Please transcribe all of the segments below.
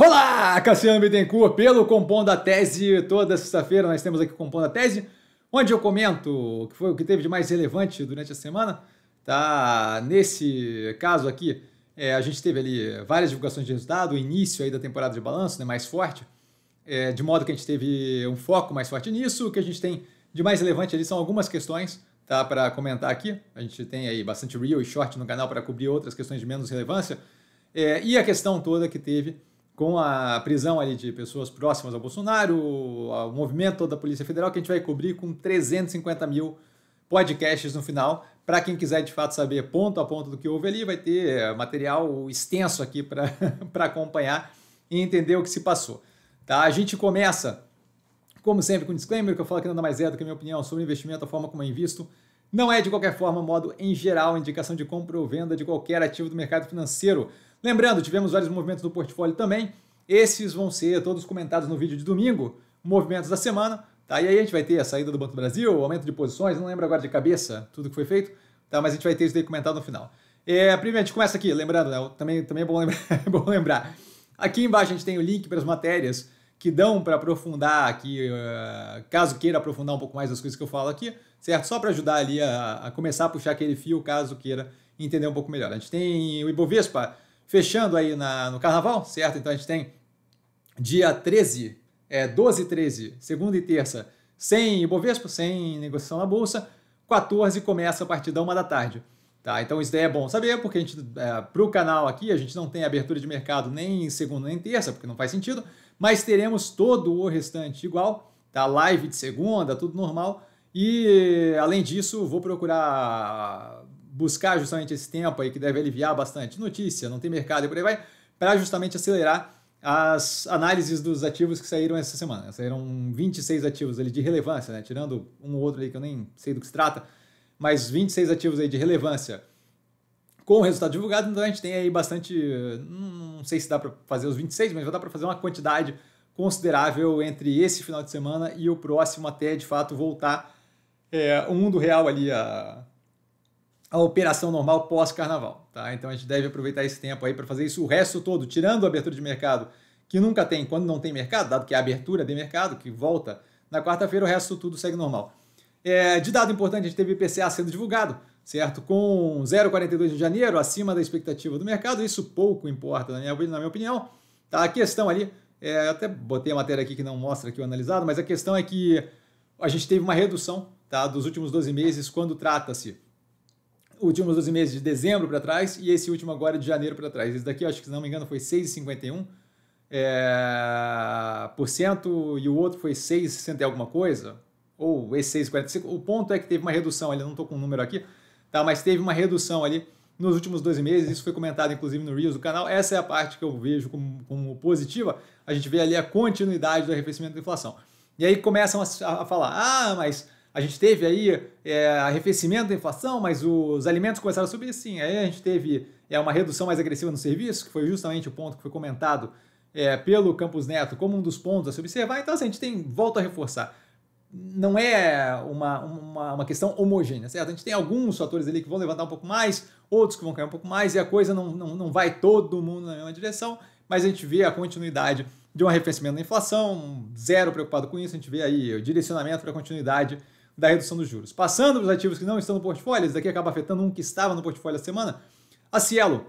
Olá, Cassiano Bittencourt, pelo Compondo a Tese. Toda sexta-feira nós temos aqui o Compondo a Tese, onde eu comento o que foi o que teve de mais relevante durante a semana. Tá? Nesse caso aqui, é, a gente teve ali várias divulgações de resultado, o início aí da temporada de balanço, né, mais forte, é, de modo que a gente teve um foco mais forte nisso. O que a gente tem de mais relevante ali são algumas questões tá, para comentar aqui. A gente tem aí bastante real e short no canal para cobrir outras questões de menos relevância. É, e a questão toda que teve com a prisão ali de pessoas próximas ao Bolsonaro, o movimento da Polícia Federal, que a gente vai cobrir com 350 mil podcasts no final. Para quem quiser de fato saber ponto a ponto do que houve ali, vai ter eh, material extenso aqui para acompanhar e entender o que se passou. Tá? A gente começa, como sempre, com um disclaimer, que eu falo que nada mais é do que a minha opinião sobre investimento, a forma como eu é invisto. Não é, de qualquer forma, modo em geral, indicação de compra ou venda de qualquer ativo do mercado financeiro. Lembrando, tivemos vários movimentos do portfólio também. Esses vão ser todos comentados no vídeo de domingo, movimentos da semana. Tá? E aí a gente vai ter a saída do Banco do Brasil, aumento de posições, não lembro agora de cabeça tudo que foi feito, tá? mas a gente vai ter isso daí comentado no final. É, primeiro, a gente começa aqui, lembrando, né? também, também é bom lembrar, é bom lembrar. Aqui embaixo a gente tem o link para as matérias que dão para aprofundar aqui, uh, caso queira aprofundar um pouco mais as coisas que eu falo aqui, certo? Só para ajudar ali a, a, começar a puxar aquele fio, caso queira entender um pouco melhor. A gente tem o Ibovespa Fechando aí na, no carnaval, certo? Então a gente tem dia 13, é, 12 e 13, segunda e terça, sem Ibovespa, sem negociação na Bolsa. 14 começa a partir da 1 da tarde. Tá? Então isso daí é bom saber, porque a gente, é, para o canal aqui, a gente não tem abertura de mercado nem segunda nem terça, porque não faz sentido, mas teremos todo o restante igual, tá? Live de segunda, tudo normal. E além disso, vou procurar buscar justamente esse tempo aí que deve aliviar bastante notícia, não tem mercado e por aí vai, para justamente acelerar as análises dos ativos que saíram essa semana. Saíram 26 ativos ali de relevância, né? tirando um ou outro ali que eu nem sei do que se trata, mas 26 ativos aí de relevância com o resultado divulgado, então a gente tem aí bastante, não sei se dá para fazer os 26, mas vai dar para fazer uma quantidade considerável entre esse final de semana e o próximo até de fato voltar é, o mundo real ali a a operação normal pós-carnaval. Tá? Então a gente deve aproveitar esse tempo aí para fazer isso o resto todo, tirando a abertura de mercado, que nunca tem quando não tem mercado, dado que é a abertura de mercado, que volta na quarta-feira, o resto tudo segue normal. É, de dado importante, a gente teve IPCA sendo divulgado, certo? Com 0,42 de janeiro, acima da expectativa do mercado, isso pouco importa, na minha, na minha opinião. Tá? A questão ali, é, até botei a matéria aqui que não mostra aqui o analisado, mas a questão é que a gente teve uma redução tá, dos últimos 12 meses quando trata-se últimos 12 meses de dezembro para trás e esse último agora de janeiro para trás. Esse daqui, acho que se não me engano, foi 6,51%. É, por cento, e o outro foi 6,60 e alguma coisa, ou esse 6,45. O ponto é que teve uma redução ali, não estou com o um número aqui, tá? mas teve uma redução ali nos últimos 12 meses. Isso foi comentado inclusive no Reels do canal. Essa é a parte que eu vejo como, como positiva. A gente vê ali a continuidade do arrefecimento da inflação. E aí começam a, a falar: ah, mas a gente teve aí é, arrefecimento da inflação, mas os alimentos começaram a subir, sim. Aí a gente teve é, uma redução mais agressiva no serviço, que foi justamente o ponto que foi comentado é, pelo Campos Neto como um dos pontos a se observar. Então, assim, a gente tem, volta a reforçar, não é uma, uma, uma, questão homogênea, certo? A gente tem alguns fatores ali que vão levantar um pouco mais, outros que vão cair um pouco mais, e a coisa não, não, não vai todo mundo na mesma direção, mas a gente vê a continuidade de um arrefecimento da inflação, zero preocupado com isso, a gente vê aí o direcionamento para a continuidade da redução dos juros. Passando para os ativos que não estão no portfólio, isso daqui acaba afetando um que estava no portfólio a semana. A Cielo,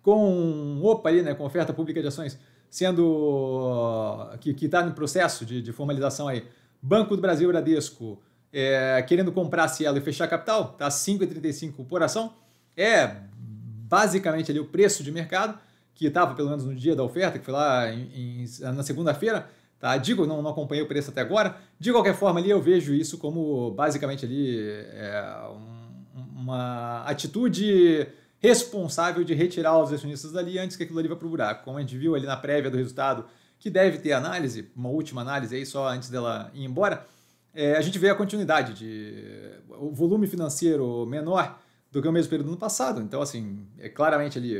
com opa ali, né, com oferta pública de ações sendo ah, que está no processo de, de, formalização aí. Banco do Brasil Bradesco é, querendo comprar a Cielo e fechar a capital, tá 5,35 por ação. É basicamente ali o preço de mercado que estava pelo menos no dia da oferta, que foi lá em, em, na segunda-feira. Tá? Digo, não, não acompanhei o preço até agora. De qualquer forma, ali eu vejo isso como basicamente ali é, um, uma atitude responsável de retirar os acionistas dali antes que aquilo ali vá para o buraco. Como a gente viu ali na prévia do resultado, que deve ter análise, uma última análise aí só antes dela ir embora, é, a gente vê a continuidade de o volume financeiro menor do que o mesmo período do ano passado. Então, assim, é claramente ali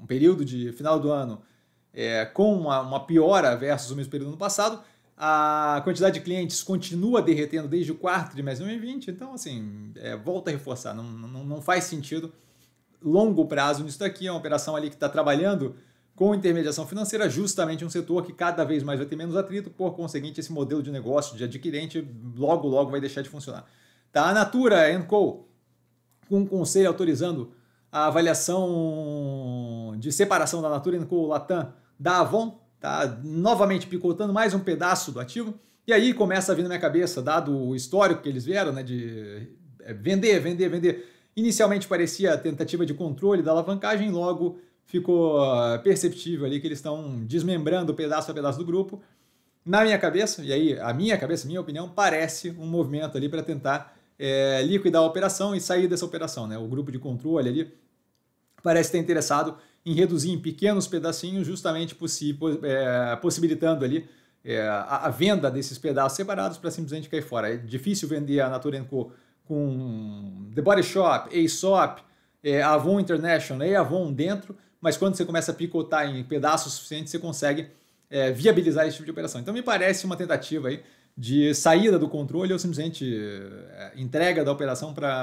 um período de final do ano é, com uma, uma piora versus o mesmo período do ano passado, a quantidade de clientes continua derretendo desde o quarto de trimestre de 2020, então, assim, é, volta a reforçar, não, não, não faz sentido longo prazo nisso daqui. É uma operação ali que está trabalhando com intermediação financeira, justamente um setor que cada vez mais vai ter menos atrito, por conseguinte, esse modelo de negócio de adquirente logo, logo vai deixar de funcionar. Tá? A Natura, a Enco, com um conselho autorizando a avaliação de separação da Natura o Latam da Avon, tá novamente picotando mais um pedaço do ativo. E aí começa a vir na minha cabeça, dado o histórico que eles vieram, né, de é, vender, vender, vender. Inicialmente parecia tentativa de controle da alavancagem, logo ficou ah, perceptível ali que eles estão desmembrando pedaço a pedaço do grupo. Na minha cabeça, e aí a minha cabeça, minha opinião, parece um movimento ali para tentar é, liquidar a operação e sair dessa operação. Né? O grupo de controle ali parece ter interessado em reduzir em pequenos pedacinhos, justamente possi é, possibilitando ali é, a, a, venda desses pedaços separados para simplesmente cair fora. É difícil vender a Natura Co com The Body Shop, Aesop, é, Avon International e é, Avon dentro, mas quando você começa a picotar em pedaços suficientes, você consegue é, viabilizar esse tipo de operação. Então me parece uma tentativa aí de saída do controle ou simplesmente é, entrega da operação para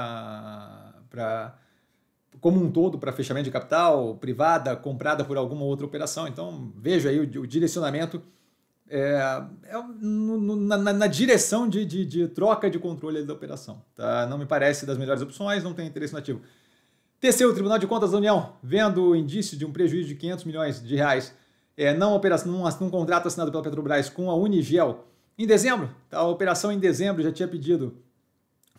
como um todo para fechamento de capital, privada, comprada por alguma outra operação. Então, veja aí o, o direcionamento é, é no, na, na, direção de, de, de, troca de controle da operação. Tá? Não me parece das melhores opções, não tem interesse no ativo. TCU, Tribunal de Contas da União, vendo o indício de um prejuízo de 500 milhões de reais é, não operação, num, num contrato assinado pela Petrobras com a Unigel em dezembro. Tá? A operação em dezembro já tinha pedido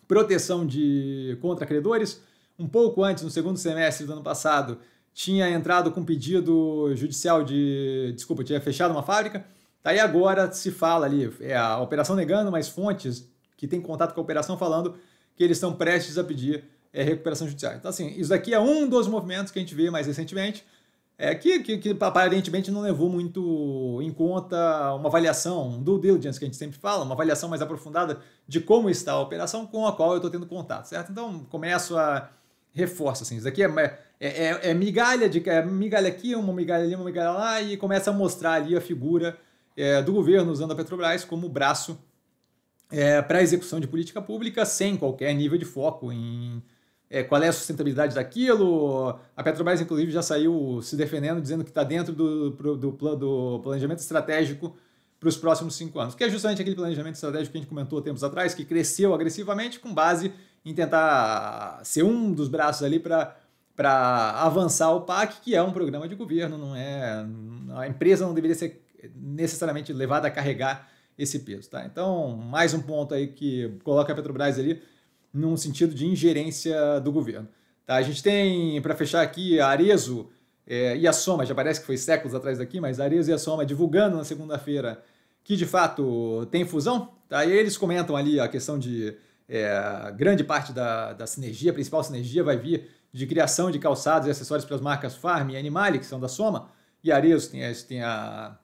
proteção de contra credores, um pouco antes, no segundo semestre do ano passado, tinha entrado com pedido judicial de. Desculpa, tinha fechado uma fábrica. Aí agora se fala ali, é a operação negando, mas fontes que têm contato com a operação falando que eles estão prestes a pedir é, recuperação judicial. Então, assim, isso daqui é um dos movimentos que a gente vê mais recentemente, é, que, que, que aparentemente não levou muito em conta uma avaliação, do diligence que a gente sempre fala, uma avaliação mais aprofundada de como está a operação com a qual eu estou tendo contato, certo? Então, começo a reforça, assim, isso daqui é, é, é, é migalha de é migalha aqui, uma migalha ali, uma migalha lá, e começa a mostrar ali a figura é, do governo usando a Petrobras como braço é, para execução de política pública sem qualquer nível de foco em qual é a sustentabilidade daquilo. A Petrobras, inclusive, já saiu se defendendo, dizendo que está dentro do, do, do planejamento estratégico para os próximos cinco anos, que é justamente aquele planejamento estratégico que a gente comentou tempos atrás, que cresceu agressivamente com base em tentar ser um dos braços ali para para avançar o PAC, que é um programa de governo, não é a empresa não deveria ser necessariamente levada a carregar esse peso, tá? Então, mais um ponto aí que coloca a Petrobras ali num sentido de ingerência do governo. Tá? A gente tem, para fechar aqui, a Arezo é, e a Soma, já parece que foi séculos atrás daqui, mas a Arezo e a Soma divulgando na segunda-feira que de fato tem fusão, tá? E eles comentam ali a questão de é, grande parte da, da sinergia, a principal sinergia, vai vir de criação de calçados e acessórios para as marcas Farm e Animale, que são da Soma, e Areus tem, a, tem a,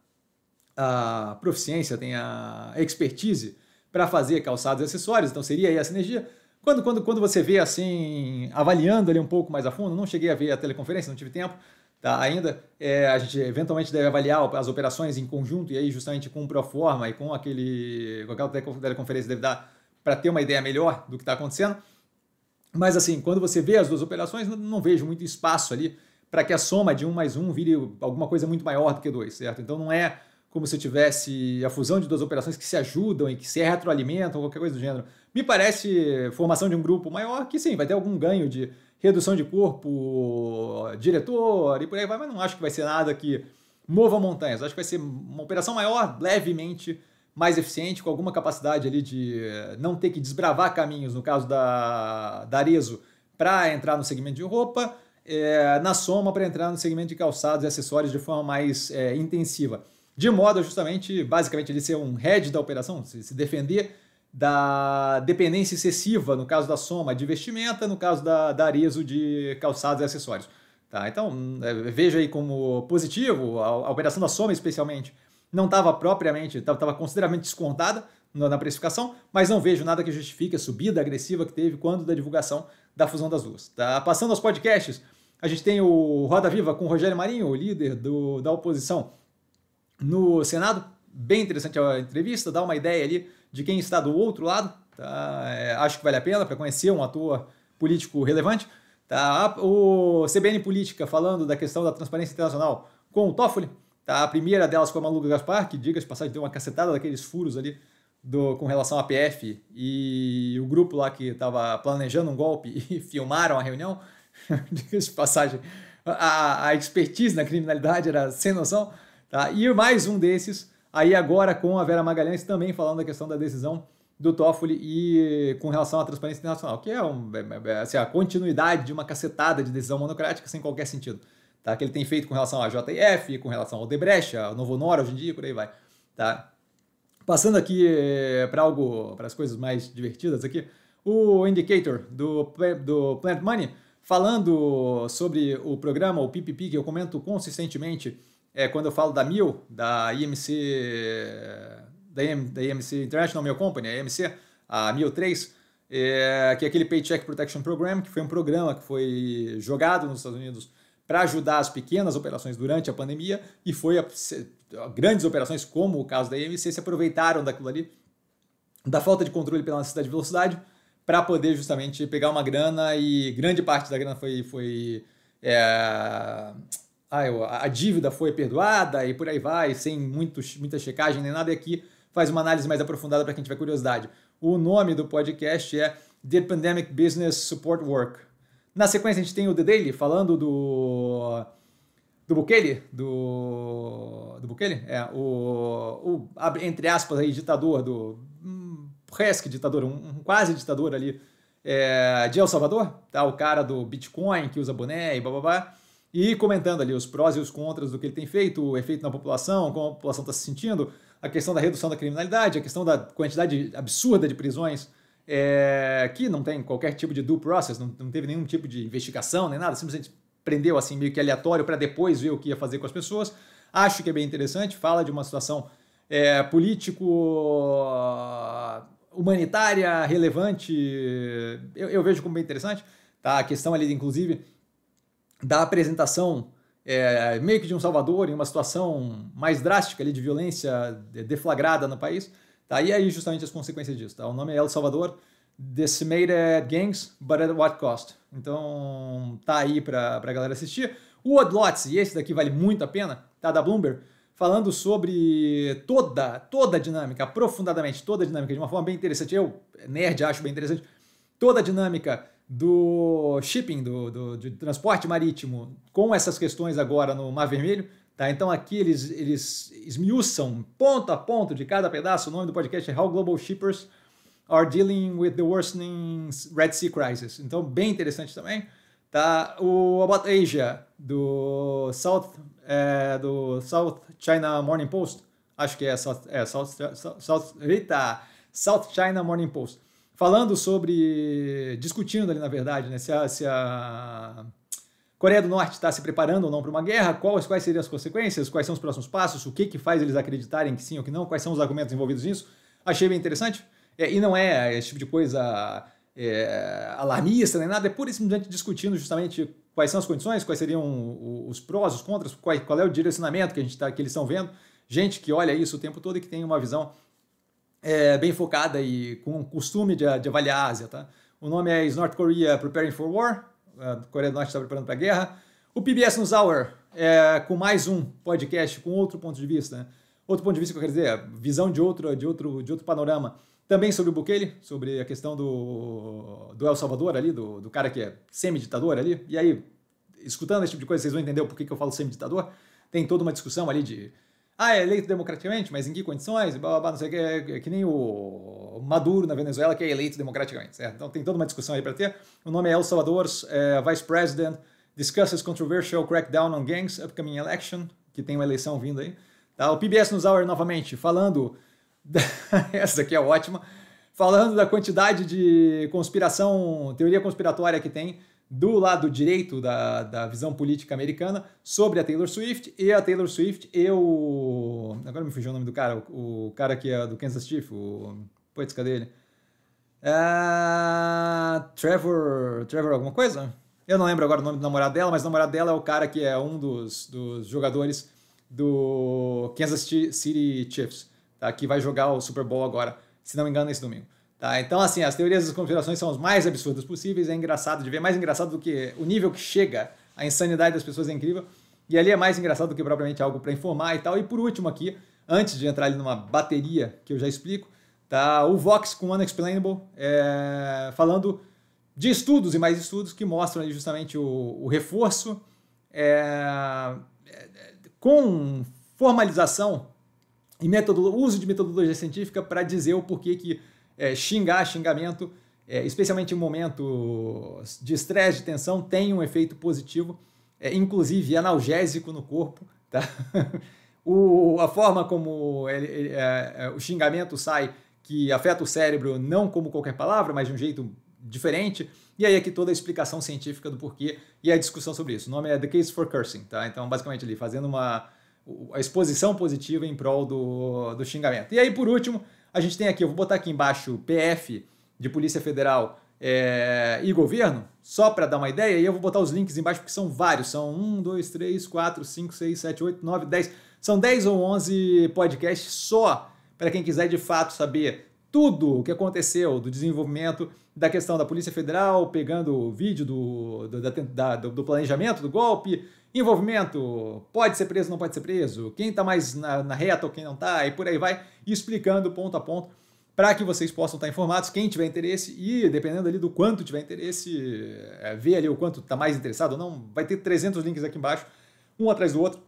a proficiência, tem a expertise para fazer calçados e acessórios, então seria aí a sinergia. Quando, quando, quando você vê assim, avaliando ali um pouco mais a fundo, não cheguei a ver a teleconferência, não tive tempo tá, ainda, é, a gente eventualmente deve avaliar as operações em conjunto e aí justamente com o Proforma e com, aquele, com aquela teleconferência deve dar para ter uma ideia melhor do que está acontecendo. Mas assim, quando você vê as duas operações, não, não vejo muito espaço ali para que a soma de um mais um vire alguma coisa muito maior do que dois, certo? Então não é como se tivesse a fusão de duas operações que se ajudam e que se retroalimentam, qualquer coisa do gênero. Me parece formação de um grupo maior que sim, vai ter algum ganho de redução de corpo, diretor e por aí vai, mas não acho que vai ser nada que mova montanhas. Acho que vai ser uma operação maior, levemente mais eficiente, com alguma capacidade ali de eh, não ter que desbravar caminhos, no caso da, da Arezo, para entrar no segmento de roupa, é, na soma para entrar no segmento de calçados e acessórios de forma mais é, intensiva. De modo justamente, basicamente, ele ser um head da operação, se, se defender da dependência excessiva, no caso da soma de vestimenta, no caso da, da Arezo de calçados e acessórios. Tá, então, veja aí como positivo a, a operação da soma, especialmente, não estava propriamente, estava consideravelmente descontada na precificação, mas não vejo nada que justifique a subida agressiva que teve quando da divulgação da fusão das duas. Tá? Passando aos podcasts, a gente tem o Roda Viva com o Rogério Marinho, o líder do, da oposição no Senado. Bem interessante a entrevista, dá uma ideia ali de quem está do outro lado. Tá? É, acho que vale a pena para conhecer um ator político relevante. Tá? O CBN Política falando da questão da transparência internacional com o Toffoli. Tá? A primeira delas foi a Maluca Gaspar, que, diga de passagem, deu uma cacetada daqueles furos ali do, com relação à PF e o grupo lá que estava planejando um golpe e filmaram a reunião. diga de passagem, a, a expertise na criminalidade era sem noção. Tá? E mais um desses, aí agora com a Vera Magalhães também falando da questão da decisão do Toffoli e com relação à transparência internacional, que é, um, é, é assim, a continuidade de uma cacetada de decisão monocrática sem qualquer sentido tá? que ele tem feito com relação à JF, com relação ao Debreche, ao Novo Nora hoje em dia, por aí vai. Tá? Passando aqui eh, para algo, para as coisas mais divertidas aqui, o Indicator do, do Plant Money falando sobre o programa, o PPP, que eu comento consistentemente é, quando eu falo da MIL, da IMC, da, IM, da IMC International Mail Company, a IMC, a MIL 3, é, eh, que é aquele Paycheck Protection Program, que foi um programa que foi jogado nos Estados Unidos para ajudar as pequenas operações durante a pandemia e foi a, se, grandes operações como o caso da IMC se aproveitaram daquilo ali da falta de controle pela necessidade de velocidade para poder justamente pegar uma grana e grande parte da grana foi foi é, ah, a dívida foi perdoada e por aí vai sem muitos, muita checagem nem nada e aqui faz uma análise mais aprofundada para quem tiver curiosidade. O nome do podcast é The Pandemic Business Support Work na sequência, a gente tem o The Daily falando do. Do Bukele? Do. Do Bukele? É, o. o entre aspas, aí, ditador do. Um, resque ditador, um, um, quase ditador ali é, de El Salvador, tá? O cara do Bitcoin que usa boné e blá blá blá. E comentando ali os prós e os contras do que ele tem feito, o efeito na população, como a população está se sentindo, a questão da redução da criminalidade, a questão da quantidade absurda de prisões é, que não tem qualquer tipo de due process, não, não teve nenhum tipo de investigação nem nada, simplesmente prendeu assim meio que aleatório para depois ver o que ia fazer com as pessoas. Acho que é bem interessante, fala de uma situação é, político humanitária relevante, eu, eu, vejo como bem interessante. Tá? A questão ali, inclusive, da apresentação é, meio que de um Salvador em uma situação mais drástica ali de violência deflagrada no país. Tá? E aí justamente as consequências disso. Tá? O nome é El Salvador, Decimated Gangs, but at what cost? Então tá aí pra, pra galera assistir. O Odlots, e esse daqui vale muito a pena, tá? Da Bloomberg, falando sobre toda, toda a dinâmica, aprofundadamente toda a dinâmica, de uma forma bem interessante. Eu, nerd, acho bem interessante. Toda a dinâmica do shipping, do, do, do transporte marítimo, com essas questões agora no Mar Vermelho, Tá, então aqui eles, eles esmiuçam ponto a ponto de cada pedaço. O nome do podcast é How Global Shippers Are Dealing with the Worsening Red Sea Crisis. Então, bem interessante também. Tá? O About Asia, do South, é, do South China Morning Post. Acho que é South, é, South, South, South, eita, South China Morning Post. Falando sobre, discutindo ali na verdade, né, se a, se a Coreia do Norte está se preparando ou não para uma guerra? Quais, quais seriam as consequências? Quais são os próximos passos? O que, que faz eles acreditarem que sim ou que não? Quais são os argumentos envolvidos nisso? Achei bem interessante. É, e não é, é esse tipo de coisa é, alarmista nem nada, é pura e simplesmente discutindo justamente quais são as condições, quais seriam os prós, os contras, qual, qual é o direcionamento que, a gente tá, que eles estão vendo. Gente que olha isso o tempo todo e que tem uma visão é, bem focada e com costume de, de avaliar a Ásia. Tá? O nome é North Korea Preparing for War, a Coreia do Norte está preparando para a guerra. O PBS News Hour, é, com mais um podcast, com outro ponto de vista. Né? Outro ponto de vista que eu quero dizer, visão de outro, de outro, de outro panorama. Também sobre o Bukele, sobre a questão do, do El Salvador ali, do, do cara que é semi-ditador ali. E aí, escutando esse tipo de coisa, vocês vão entender o porquê que eu falo semi-ditador. Tem toda uma discussão ali de ah, é eleito democraticamente, mas em que condições? Blá, blá, blá, não sei que, é, é que nem o Maduro na Venezuela, que é eleito democraticamente. Certo? Então tem toda uma discussão aí para ter. O nome é El Salvador, é, Vice President discusses controversial crackdown on gangs, upcoming election, que tem uma eleição vindo aí. Tá? O PBS News Hour novamente falando. Da... Essa aqui é ótima. Falando da quantidade de conspiração, teoria conspiratória que tem do lado direito da, da visão política americana sobre a Taylor Swift e a Taylor Swift e o. Agora me fugiu o nome do cara, o, o cara que é do Kansas Chief, o. Pois, cadê ele? Uh, Trevor. Trevor, alguma coisa? Eu não lembro agora o nome do namorado dela, mas o namorado dela é o cara que é um dos, dos jogadores do Kansas City Chiefs, tá? que vai jogar o Super Bowl agora, se não me engano, esse domingo. Tá? Então, assim, as teorias das conspirações são as mais absurdas possíveis, é engraçado de ver, é mais engraçado do que o nível que chega, a insanidade das pessoas é incrível, e ali é mais engraçado do que propriamente algo para informar e tal. E por último aqui, antes de entrar ali numa bateria que eu já explico, tá o Vox com Unexplainable é, falando de estudos e mais estudos que mostram justamente o, o reforço é, com formalização e uso de metodologia científica para dizer o porquê que é, xingar, xingamento, é, especialmente em momentos de estresse, de tensão, tem um efeito positivo, é, inclusive analgésico no corpo. Tá? o, a forma como ele, ele, é, é, o xingamento sai, que afeta o cérebro, não como qualquer palavra, mas de um jeito diferente. E aí aqui é toda a explicação científica do porquê e a discussão sobre isso. O nome é The Case for Cursing, tá? Então, basicamente ali, fazendo uma a exposição positiva em prol do, do xingamento. E aí, por último, a gente tem aqui, eu vou botar aqui embaixo PF de Polícia Federal é, e governo, só para dar uma ideia, e eu vou botar os links embaixo porque são vários, são 1, 2, 3, 4, 5, 6, 7, 8, 9, 10, são 10 ou 11 podcasts só para quem quiser de fato saber tudo o que aconteceu do desenvolvimento da questão da Polícia Federal, pegando o vídeo do, do, da, da, do planejamento do golpe, envolvimento, pode ser preso, não pode ser preso, quem está mais na, na, reta ou quem não está, e por aí vai, explicando ponto a ponto para que vocês possam estar tá informados, quem tiver interesse e dependendo ali do quanto tiver interesse, é, ver ali o quanto está mais interessado ou não, vai ter 300 links aqui embaixo, um atrás do outro,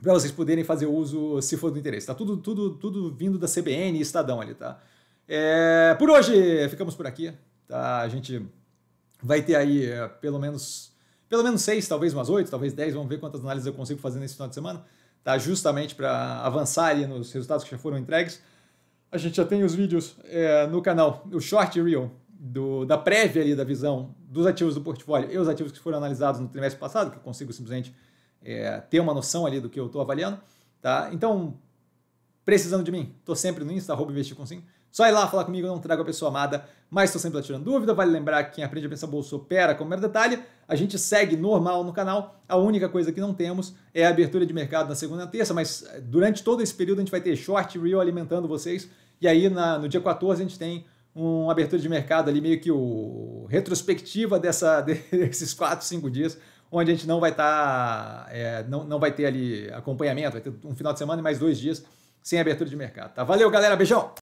para vocês poderem fazer uso se for do interesse. Tá tudo, tudo, tudo vindo da CBN e Estadão ali, tá? É, por hoje ficamos por aqui, tá? A gente vai ter aí é, pelo menos pelo menos seis, talvez umas oito, talvez dez, vamos ver quantas análises eu consigo fazer nesse final de semana, tá? justamente para avançar ali nos resultados que já foram entregues. A gente já tem os vídeos é, no canal, o Short Reel, do, da prévia ali da visão dos ativos do portfólio e os ativos que foram analisados no trimestre passado, que eu consigo simplesmente é, ter uma noção ali do que eu estou avaliando. Tá? Então, precisando de mim, estou sempre no Insta, arroba investir só ir lá falar comigo, não trago a pessoa amada, mas estou sempre lá tirando dúvida. Vale lembrar que quem aprende a pensar bolso opera como mero detalhe. A gente segue normal no canal. A única coisa que não temos é a abertura de mercado na segunda e terça, mas eh, durante todo esse período a gente vai ter short real alimentando vocês. E aí na, no dia 14 a gente tem uma abertura de mercado ali, meio que o retrospectiva dessa, desses 4, 5 dias, onde a gente não vai estar. Tá, é, não, não vai ter ali acompanhamento, vai ter um final de semana e mais dois dias sem abertura de mercado. Tá? Valeu, galera. Beijão!